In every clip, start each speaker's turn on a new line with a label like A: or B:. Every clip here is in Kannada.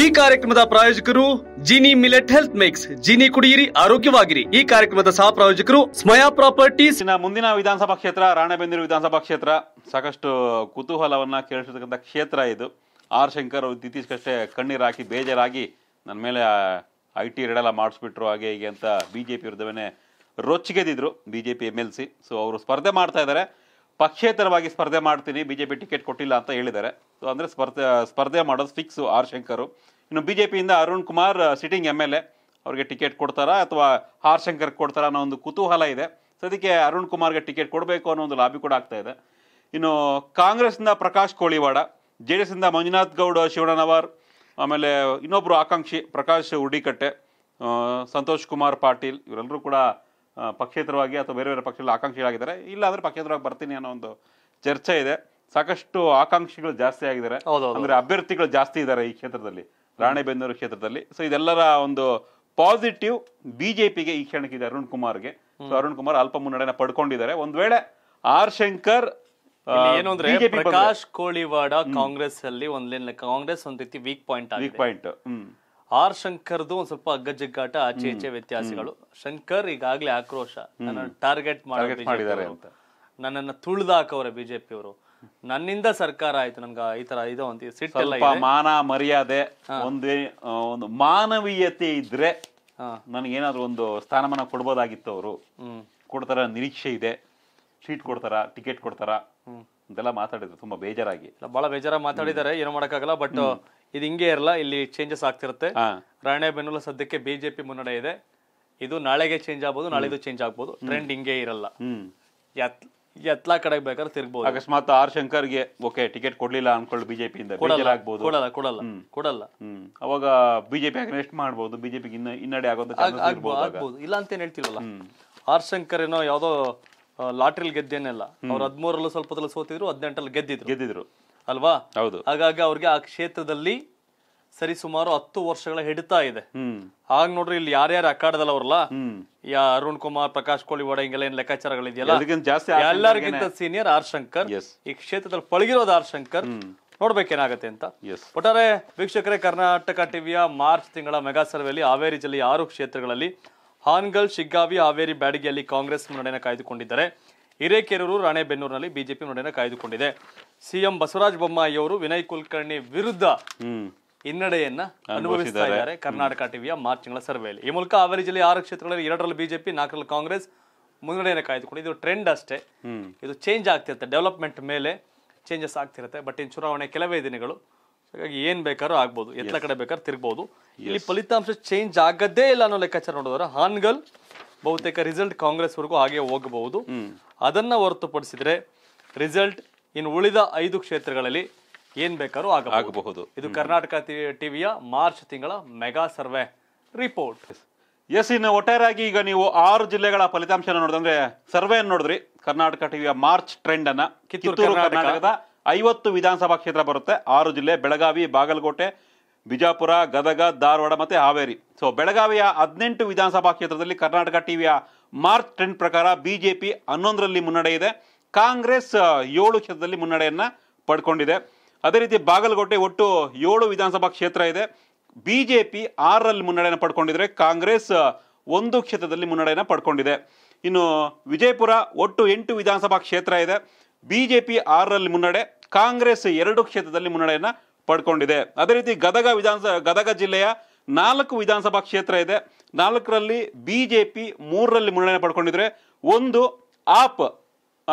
A: ಈ ಕಾರ್ಯಕ್ರಮದ ಪ್ರಾಯೋಜಕರು Jini millet health mix Jini ಕುಡಿಯಿರಿ ಆರೋಗ್ಯವಾಗಿರಿ ಈ ಕಾರ್ಯಕ್ರಮದ ಸಹ ಪ್ರಾಯೋಜಕರು ಸ್ಮಯಾ
B: ಪ್ರಾಪರ್ಟೀಸ್ ಮುಂದಿನ ವಿಧಾನಸಭಾ ಕ್ಷೇತ್ರ ರಾಣೆಬೆನ್ನೂರು ವಿಧಾನಸಭಾ ಕ್ಷೇತ್ರ ಸಾಕಷ್ಟು ಕುತೂಹಲವನ್ನ ಕೇಳಿಸಿರ್ತಕ್ಕಂಥ ಕ್ಷೇತ್ರ ಇದು ಆರ್ ಶಂಕರ್ ಅವರು ಇತ್ತೀಚೆಗಷ್ಟೇ ಕಣ್ಣೀರಾಕಿ ಬೇಜಾರಾಗಿ ನನ್ನ ಮೇಲೆ ಐ ಟಿ ರೆಡೆಲ್ಲ ಮಾಡಿಸ್ಬಿಟ್ರು ಹಾಗೆ ಹೀಗೆ ಅಂತ ಬಿ ಜೆ ಪಿ ವಿರುದ್ಧವೇ ರೊಚ್ಚಿಗೆದಿದ್ರು B J P M L C so ಅವರು ಸ್ಪರ್ಧೆ ಮಾಡ್ತಾ ಇದ್ದಾರೆ ಪಕ್ಷೇತರವಾಗಿ ಸ್ಪರ್ಧೆ ಮಾಡ್ತೀನಿ ಬಿ ಜೆ ಪಿ ಟಿಕೆಟ್ ಕೊಟ್ಟಿಲ್ಲ ಅಂತ ಹೇಳಿದ್ದಾರೆ ಸೊ ಅಂದರೆ ಸ್ಪರ್ಧೆ ಸ್ಪರ್ಧೆ ಮಾಡೋದು ಫಿಕ್ಸು ಆರ್ ಶಂಕರು ಇನ್ನು ಪಿಯಿಂದ Arun Kumar sitting M L A ಅವ್ರಿಗೆ ಟಿಕೆಟ್ ಕೊಡ್ತಾರಾ ಅಥವಾ ಆರ್ ಶಂಕರ್ ಕೊಡ್ತಾರ ಅನ್ನೋ ಒಂದು ಕುತೂಹಲ ಇದೆ ಅದಕ್ಕೆ ಅರುಣ್ ಕುಮಾರ್ಗೆ ಟಿಕೆಟ್ ಕೊಡಬೇಕು ಅನ್ನೋ ಒಂದು ಲಾಬಿ ಕೂಡ ಆಗ್ತಾ ಇದೆ ಇನ್ನು ಕಾಂಗ್ರೆಸ್ನಿಂದ ಪ್ರಕಾಶ್ ಕೋಳಿವಾಡ ಜೆ ಡಿ ಎಸ್ನಿಂದ ಮಂಜುನಾಥ್ ಗೌಡ ಶಿವಣ್ಣನವರ್ ಆಮೇಲೆ ಇನ್ನೊಬ್ಬರು ಆಕಾಂಕ್ಷಿ ಪ್ರಕಾಶ್ ಉಡಿಕಟ್ಟೆ ಸಂತೋಷ್ ಕುಮಾರ್ ಪಾಟೀಲ್ ಇವರೆಲ್ಲರೂ ಕೂಡ ಪಕ್ಷೇತರವಾಗಿ ಅಥವಾ ಬೇರೆ ಬೇರೆ ಪಕ್ಷಗಳ ಆಕಾಂಕ್ಷಿಗಳಾಗಿದ್ದಾರೆ ಇಲ್ಲ ಅಂದ್ರೆ ಪಕ್ಷೇತರವಾಗಿ ಬರ್ತೀನಿ ಅನ್ನೋ ಒಂದು ಚರ್ಚೆ ಇದೆ ಸಾಕಷ್ಟು ಆಕಾಂಕ್ಷಿಗಳು ಜಾಸ್ತಿ ಆಗಿದ್ದಾರೆ ಅಂದ್ರೆ ಅಭ್ಯರ್ಥಿಗಳು ಜಾಸ್ತಿ ಇದ್ದಾರೆ ಈ ಕ್ಷೇತ್ರದಲ್ಲಿ ರಾಣೆಬೆನ್ನೂರು ಕ್ಷೇತ್ರದಲ್ಲಿ ಸೊ ಇದೆಲ್ಲರ ಒಂದು ಪಾಸಿಟಿವ್ ಬಿಜೆಪಿಗೆ ಈ ಕ್ಷಣಕ್ಕೆ ಇದೆ ಅರುಣ್ ಕುಮಾರ್ಗೆ ಸೊ ಅರುಣ್ ಕುಮಾರ್ ಅಲ್ಪ ಮುನ್ನಡೆನ ಪಡ್ಕೊಂಡಿದ್ದಾರೆ ಒಂದ್ ವೇಳೆ ಆರ್ ಶಂಕರ್ ಏನು ಅಂದ್ರೆ ಪ್ರಕಾಶ್
A: ಕೋಳಿವಾಡ ಕಾಂಗ್ರೆಸ್ ಅಲ್ಲಿ ಒಂದ್ ಕಾಂಗ್ರೆಸ್ ಒಂದ್ ರೀತಿ weak point weak point R ಶಂಕರ್ದು ಒಂದ್ ಸ್ವಲ್ಪ ಅಗ್ಗಜಗ್ಗಾಟ ಆಚೆ ಈಚೆ ವ್ಯತ್ಯಾಸಗಳು ಶಂಕರ್ ಈಗಾಗ್ಲೇ ಆಕ್ರೋಶ ನನ್ನ ಟಾರ್ಗೆಟ್ ಮಾಡಿದ್ದಾರೆ ನನ್ನನ್ನ ತುಳಿದು ಬಿಜೆಪಿ ಅವರು ನನ್ನಿಂದ ಸರ್ಕಾರ ಆಯ್ತು ನಂಗ ಈ ತರ ಇದು ಅಂತ ಸ್ವಲ್ಪ ಮಾನ
B: ಮರ್ಯಾದೆ ಒಂದೇ ಒಂದು ಮಾನವೀಯತೆ ಇದ್ರೆ ನನಗೇನಾದ್ರು ಒಂದು ಸ್ಥಾನಮಾನ ಕೊಡ್ಬೋದಾಗಿತ್ತು ಅವರು ಕೊಡ್ತಾರ ನಿರೀಕ್ಷೆ ಇದೆ ಸೀಟ್ ಕೊಡ್ತಾರ ಟಿಕೆಟ್ ಕೊಡ್ತಾರ ಅಂತೆಲ್ಲ ಮಾತಾಡಿದ್ರು ತುಂಬಾ ಬೇಜಾರಾಗಿ ಬಹಳ ಬೇಜಾರ ಮಾತಾಡಿದ್ದಾರೆ
A: ಏನೋ ಮಾಡೋಕ್ಕಾಗಲ್ಲ ಬಟ್
B: ಇದು ಹಿಂಗೆ ಇರಲ್ಲ ಇಲ್ಲಿ
A: ಚೇಂಜಸ್ ಆಗ್ತಿರುತ್ತೆ ರಾಣೆಬೆನ್ನೂರು ಸದ್ಯಕ್ಕೆ ಬಿಜೆಪಿ ಮುನ್ನಡೆ ಇದೆ ಇದು ನಾಳೆಗೆ ಚೇಂಜ್ ಆಗ್ಬೋದು ನಾಳೆದು ಚೇಂಜ್
B: ಆಗ್ಬೋದು ಟ್ರೆಂಡ್ ಹಿಂಗೆ ಇರಲ್ಲ ಎತ್ಲಾ ಕಡೆ
A: ಬೇಕಾದ್ರೆ ತಿರ್ಗಬಹುದು ಅಕಸ್ಮಾತ್
B: ಆರ್ ಗೆ ಓಕೆ ಟಿಕೆಟ್ ಕೊಡ್ಲಿಲ್ಲ ಅನ್ಕೊಳ್ಳಿ ಬಿಜೆಪಿಯಿಂದ ಆಗ್ಬೋದು ಕೊಡಲ್ಲ
A: ಕೊಡಲ್ಲ ಕೊಡಲ್ಲ
B: ಅವಾಗ ಬಿಜೆಪಿ ಅಗ್ನೆಸ್ಟ್ ಮಾಡಬಹುದು ಬಿಜೆಪಿಗೆ ಹಿನ್ನಡೆ ಆಗೋದು ಆಗ್ಬೋದು
A: ಇಲ್ಲ ಅಂತ ಏನ್ ಹೇಳ್ತಿರಲ್ಲ ಆರ್ ಶಂಕರ್ ಏನೋ ಯಾವ್ದೋ ಲಾಟ್ರಿಲ್ ಗೆದ್ದೇನೆಲ್ಲ ಅವ್ರು ಹದ್ಮೂರಲ್ಲಿ ಸ್ವಲ್ಪ ಸೋತಿದ್ರು ಹದಿನೆಂಟಲ್ಲಿ ಗೆದ್ದಿದ್ರು ಗೆದ್ದಿದ್ರು ಅಲ್ವಾ ಹೌದು ಹಾಗಾಗಿ ಅವ್ರಿಗೆ ಆ ಕ್ಷೇತ್ರದಲ್ಲಿ ಸರಿ ಸುಮಾರು ಹತ್ತು ವರ್ಷಗಳ ಹಿಡಿತಾ ಇದೆ ಹಾಗೆ ನೋಡ್ರಿ ಇಲ್ಲಿ ಯಾರ್ಯಾರು ಅಕ್ಕಾಡದಲ್ಲ ಅವ್ರಲ್ಲ ಯಾ ಅರುಣ್ ಕುಮಾರ್ ಪ್ರಕಾಶ್ ಕೋಳಿ ವಡ ಹಿಂಗೆಲ್ಲ ಏನ್ ಲೆಕ್ಕಾಚಾರಗಳಿದೆಯಲ್ಲ ಎಲ್ಲರಿಗಿಂತ ಸೀನಿಯರ್ ಆರ್ ಶಂಕರ್ ಈ ಕ್ಷೇತ್ರದಲ್ಲಿ ಪಳಗಿರೋದು ಆರ್ ಶಂಕರ್ ನೋಡ್ಬೇಕೇನಾಗತ್ತೆ ಅಂತ ಒಟ್ಟಾರೆ ವೀಕ್ಷಕರೇ ಕರ್ನಾಟಕ ಟಿವಿಯ ಮಾರ್ಚ್ ತಿಂಗಳ ಮೆಗಾ ಸರ್ವೆಯಲ್ಲಿ ಹಾವೇರಿ ಜಿಲ್ಲೆಯ ಆರು ಕ್ಷೇತ್ರಗಳಲ್ಲಿ ಹಾನ್ಗಲ್ ಶಿಗ್ಗಾವಿ ಹಾವೇರಿ ಬ್ಯಾಡಗಿಯಲ್ಲಿ ಕಾಂಗ್ರೆಸ್ ಮುನ್ನಡೆಯನ್ನು ಕಾಯ್ದುಕೊಂಡಿದ್ದಾರೆ ಹಿರೇಕೆರೂರು ರಾಣೆಬೆನ್ನೂರಿನಲ್ಲಿ ಬಿಜೆಪಿ ಮುನ್ನಡೆಯನ್ನು ಕಾಯ್ದುಕೊಂಡಿದೆ ಸಿಎಂ ಬಸವರಾಜ ಬೊಮ್ಮಾಯಿ ಅವರು ವಿನಯ್ ಕುಲಕರ್ಣಿ ವಿರುದ್ಧ ಹಿನ್ನಡೆಯನ್ನ ಅನುಭವಿಸಿದ್ದಾರೆ ಕರ್ನಾಟಕ ಟಿವಿಯ ಮಾರ್ಚ್ ತಿಂಗಳ ಸರ್ವೆಯಲ್ಲಿ ಈ ಮೂಲಕ ಹಾವೇರಿ ಜಿಲ್ಲೆಯ ಆರು ಕ್ಷೇತ್ರಗಳಲ್ಲಿ ಎರಡರಲ್ಲಿ ಬಿಜೆಪಿ ನಾಲ್ಕರಲ್ಲಿ ಕಾಂಗ್ರೆಸ್ ಮುನ್ನಡೆಯನ್ನು ಕಾಯ್ದುಕೊಂಡು ಇದು ಟ್ರೆಂಡ್ ಅಷ್ಟೇ ಇದು ಚೇಂಜ್ ಆಗ್ತಿರುತ್ತೆ ಡೆವಲಪ್ಮೆಂಟ್ ಮೇಲೆ ಚೇಂಜಸ್ ಆಗ್ತಿರುತ್ತೆ ಬಟ್ ಇನ್ ಚುನಾವಣೆ ಕೆಲವೇ ದಿನಗಳು ಹಾಗಾಗಿ ಏನ್ ಬೇಕಾದ್ರೂ ಆಗ್ಬೋದು ಎಲ್ಲ ಕಡೆ ಬೇಕಾದ್ರೂ ತಿರ್ಗಬಹುದು ಇಲ್ಲಿ ಫಲಿತಾಂಶ ಚೇಂಜ್ ಆಗದೇ ಇಲ್ಲ ಅನ್ನೋ ಲೆಕ್ಕಾಚಾರ ನೋಡಿದ್ರೆ ಹಾನ್ಗಲ್ ಬಹುತೇಕ ರಿಸಲ್ಟ್ ಕಾಂಗ್ರೆಸ್ ವರ್ಗೂ ಹಾಗೆ ಹೋಗಬಹುದು ಅದನ್ನ ಹೊರತುಪಡಿಸಿದ್ರೆ ರಿಸಲ್ಟ್ ಇನ್ ಉಳಿದ ಐದು ಕ್ಷೇತ್ರಗಳಲ್ಲಿ ಏನ್ ಬೇಕಾದ್ರೂ ಆಗಬಹುದು ಇದು ಕರ್ನಾಟಕ ಟಿವಿಯ ಮಾರ್ಚ್ ತಿಂಗಳ ಮೆಗಾ ಸರ್ವೆ
B: ರಿಪೋರ್ಟ್ ಎಸ್ ಇನ್ನು ಒಟ್ಟಾರೆಯಾಗಿ ಈಗ ನೀವು ಆರು ಜಿಲ್ಲೆಗಳ ಫಲಿತಾಂಶನ ನೋಡಿದ್ರೆ ಸರ್ವೆ ನೋಡಿದ್ರಿ ಕರ್ನಾಟಕ ಟಿವಿಯ ಮಾರ್ಚ್ ಟ್ರೆಂಡ್ ಅನ್ನ ಕಿತ್ತೂರು ಕರ್ನಾಟಕದ ಐವತ್ತು ವಿಧಾನಸಭಾ ಕ್ಷೇತ್ರ ಬರುತ್ತೆ ಆರು ಜಿಲ್ಲೆ ಬೆಳಗಾವಿ ಬಾಗಲಕೋಟೆ ಬಿಜಾಪುರ ಗದಗ ಧಾರವಾಡ ಮತ್ತು ಹಾವೇರಿ ಸೊ ಬೆಳಗಾವಿಯ ಹದಿನೆಂಟು ವಿಧಾನಸಭಾ ಕ್ಷೇತ್ರದಲ್ಲಿ ಕರ್ನಾಟಕ ಟಿವಿಯ ಮಾರ್ಚ್ ಟ್ರೆಂಡ್ ಪ್ರಕಾರ ಬಿ ಜೆ ಪಿ ಹನ್ನೊಂದರಲ್ಲಿ ಮುನ್ನಡೆ ಇದೆ ಕಾಂಗ್ರೆಸ್ ಏಳು ಕ್ಷೇತ್ರದಲ್ಲಿ ಮುನ್ನಡೆಯನ್ನು ಪಡ್ಕೊಂಡಿದೆ ಅದೇ ರೀತಿ ಬಾಗಲಕೋಟೆ ಒಟ್ಟು ಏಳು ವಿಧಾನಸಭಾ ಕ್ಷೇತ್ರ ಇದೆ ಬಿ ಜೆ ಪಿ ಆರರಲ್ಲಿ ಮುನ್ನಡೆಯನ್ನು ಪಡ್ಕೊಂಡಿದ್ರೆ ಕಾಂಗ್ರೆಸ್ ಒಂದು ಕ್ಷೇತ್ರದಲ್ಲಿ ಮುನ್ನಡೆಯನ್ನು ಪಡ್ಕೊಂಡಿದೆ ಇನ್ನು ವಿಜಯಪುರ ಒಟ್ಟು ಎಂಟು ವಿಧಾನಸಭಾ ಕ್ಷೇತ್ರ ಇದೆ ಬಿಜೆಪಿ ಆರರಲ್ಲಿ ಮುನ್ನಡೆ ಕಾಂಗ್ರೆಸ್ ಎರಡು ಕ್ಷೇತ್ರದಲ್ಲಿ ಮುನ್ನಡೆಯನ್ನ ಪಡ್ಕೊಂಡಿದೆ ಅದೇ ರೀತಿ ಗದಗ ವಿಧಾನಸಭಾ ಗದಗ ಜಿಲ್ಲೆಯ ನಾಲ್ಕು ವಿಧಾನಸಭಾ ಕ್ಷೇತ್ರ ಇದೆ ನಾಲ್ಕರಲ್ಲಿ ಬಿಜೆಪಿ ಮೂರರಲ್ಲಿ ಮುನ್ನಡೆನ ಪಡ್ಕೊಂಡಿದ್ರೆ ಒಂದು ಆಪ್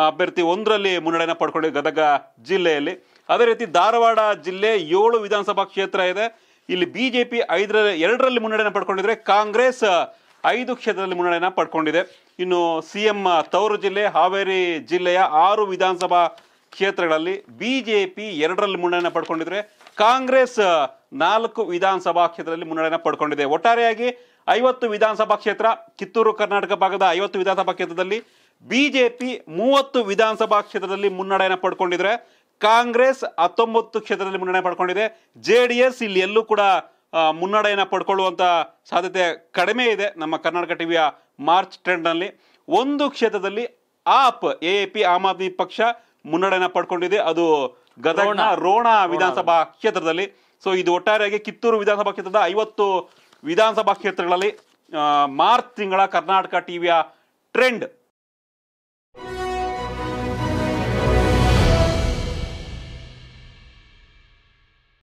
B: ಅಭ್ಯರ್ಥಿ ಒಂದರಲ್ಲಿ ಮುನ್ನಡೆಯನ್ನು ಪಡ್ಕೊಂಡಿದೆ ಗದಗ ಜಿಲ್ಲೆಯಲ್ಲಿ ಅದೇ ರೀತಿ ಧಾರವಾಡ ಜಿಲ್ಲೆ ಏಳು ವಿಧಾನಸಭಾ ಕ್ಷೇತ್ರ ಇದೆ ಇಲ್ಲಿ ಬಿಜೆಪಿ ಐದರಲ್ಲಿ ಎರಡರಲ್ಲಿ ಮುನ್ನಡೆಯನ್ನು ಪಡ್ಕೊಂಡಿದ್ರೆ ಕಾಂಗ್ರೆಸ್ ಐದು ಕ್ಷೇತ್ರದಲ್ಲಿ ಮುನ್ನಡೆಯನ್ನು ಪಡ್ಕೊಂಡಿದೆ ಇನ್ನು ಸಿ ಎಂ ತವರು ಜಿಲ್ಲೆ ಹಾವೇರಿ ಜಿಲ್ಲೆಯ ಆರು ವಿಧಾನಸಭಾ ಕ್ಷೇತ್ರಗಳಲ್ಲಿ ಬಿ ಜೆ ಪಿ ಎರಡರಲ್ಲಿ ಮುನ್ನಡೆಯನ್ನು ಪಡ್ಕೊಂಡಿದ್ರೆ ಕಾಂಗ್ರೆಸ್ ನಾಲ್ಕು ವಿಧಾನಸಭಾ ಕ್ಷೇತ್ರದಲ್ಲಿ ಮುನ್ನಡೆಯನ್ನು ಪಡ್ಕೊಂಡಿದೆ ಒಟ್ಟಾರೆಯಾಗಿ ಐವತ್ತು ವಿಧಾನಸಭಾ ಕ್ಷೇತ್ರ ಕಿತ್ತೂರು ಕರ್ನಾಟಕ ಭಾಗದ ಐವತ್ತು ವಿಧಾನಸಭಾ ಕ್ಷೇತ್ರದಲ್ಲಿ ಬಿ ಜೆ ಪಿ ಮೂವತ್ತು ವಿಧಾನಸಭಾ ಕ್ಷೇತ್ರದಲ್ಲಿ ಮುನ್ನಡೆಯನ್ನು ಪಡ್ಕೊಂಡಿದ್ರೆ ಕಾಂಗ್ರೆಸ್ ಹತ್ತೊಂಬತ್ತು ಕ್ಷೇತ್ರದಲ್ಲಿ ಮುನ್ನಡೆ ಪಡ್ಕೊಂಡಿದೆ ಜೆ ಡಿ ಎಸ್ ಇಲ್ಲಿ ಎಲ್ಲೂ ಕೂಡ ಮುನ್ನಡೆಯನ್ನು ಪಡ್ಕೊಳ್ಳುವಂಥ ಸಾಧ್ಯತೆ ಕಡಿಮೆ ಇದೆ ನಮ್ಮ ಕರ್ನಾಟಕ ಟಿವಿಯ ಮಾರ್ಚ್ ಟ್ರೆಂಡ್ನಲ್ಲಿ ಒಂದು ಕ್ಷೇತ್ರದಲ್ಲಿ AAP A P Aam Aadmi ಪಕ್ಷ ಮುನ್ನಡೆಯನ್ನು ಪಡ್ಕೊಂಡಿದೆ ಅದು ಗದಗಣ ರೋಣ ವಿಧಾನಸಭಾ ಕ್ಷೇತ್ರದಲ್ಲಿ ಸೊ ಇದು ಒಟ್ಟಾರೆಯಾಗಿ ಕಿತ್ತೂರು ವಿಧಾನಸಭಾ ಕ್ಷೇತ್ರದ ಐವತ್ತು ವಿಧಾನಸಭಾ ಕ್ಷೇತ್ರಗಳಲ್ಲಿ ಮಾರ್ಚ್ ತಿಂಗಳ ಕರ್ನಾಟಕ ಟಿವಿಯ ಟ್ರೆಂಡ್